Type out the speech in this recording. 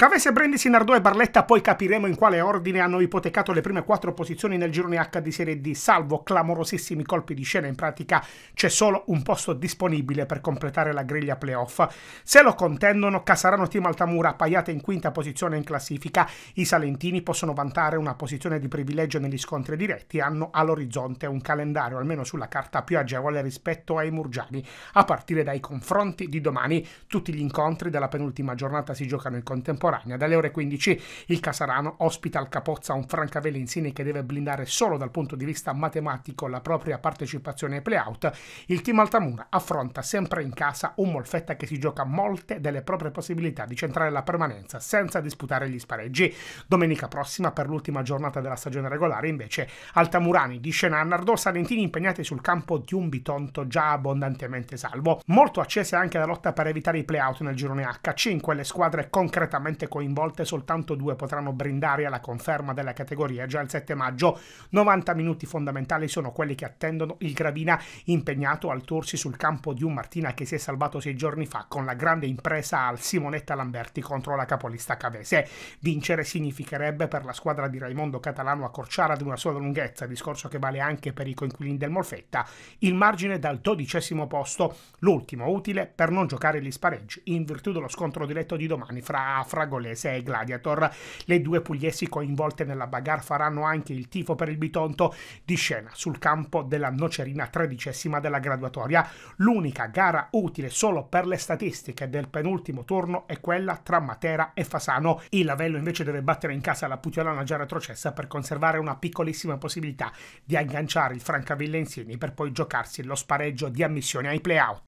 Cavese, Brindisi, Nardò e Barletta, poi capiremo in quale ordine hanno ipotecato le prime quattro posizioni nel girone H di Serie D, salvo clamorosissimi colpi di scena, in pratica c'è solo un posto disponibile per completare la griglia playoff. Se lo contendono Casarano Team Altamura, paiate in quinta posizione in classifica, i salentini possono vantare una posizione di privilegio negli scontri diretti e hanno all'orizzonte un calendario, almeno sulla carta, più agevole rispetto ai murgiani, a partire dai confronti di domani. Tutti gli incontri della penultima giornata si giocano in contemporanea contemporanea. Dalle ore 15 il Casarano ospita al Capozza un Francavelensini che deve blindare solo dal punto di vista matematico la propria partecipazione ai playout. Il team Altamura affronta sempre in casa un Molfetta che si gioca molte delle proprie possibilità di centrare la permanenza senza disputare gli spareggi. Domenica prossima, per l'ultima giornata della stagione regolare, invece, Altamurani di Scena Nardò Salentini impegnati sul campo di un bitonto già abbondantemente salvo. Molto accese anche la lotta per evitare i playout nel girone H. 5 le squadre concretamente attualmente coinvolte soltanto due potranno brindare alla conferma della categoria già il 7 maggio. 90 minuti fondamentali sono quelli che attendono il Gravina impegnato al torsi sul campo di un Martina che si è salvato sei giorni fa con la grande impresa al Simonetta Lamberti contro la capolista Cavese. Vincere significherebbe per la squadra di Raimondo Catalano accorciare ad una sola lunghezza, discorso che vale anche per i coinquilini del Molfetta, il margine dal dodicesimo posto, l'ultimo utile per non giocare gli spareggi in virtù dello scontro diretto di domani fra Fragranza Agolese e Gladiator. Le due pugliesi coinvolte nella bagarre faranno anche il tifo per il Bitonto di scena sul campo della Nocerina tredicesima della graduatoria. L'unica gara utile solo per le statistiche del penultimo turno è quella tra Matera e Fasano. Il Lavello invece deve battere in casa la Putiolana già retrocessa per conservare una piccolissima possibilità di agganciare il Francavilla Insieme per poi giocarsi lo spareggio di ammissione ai playout.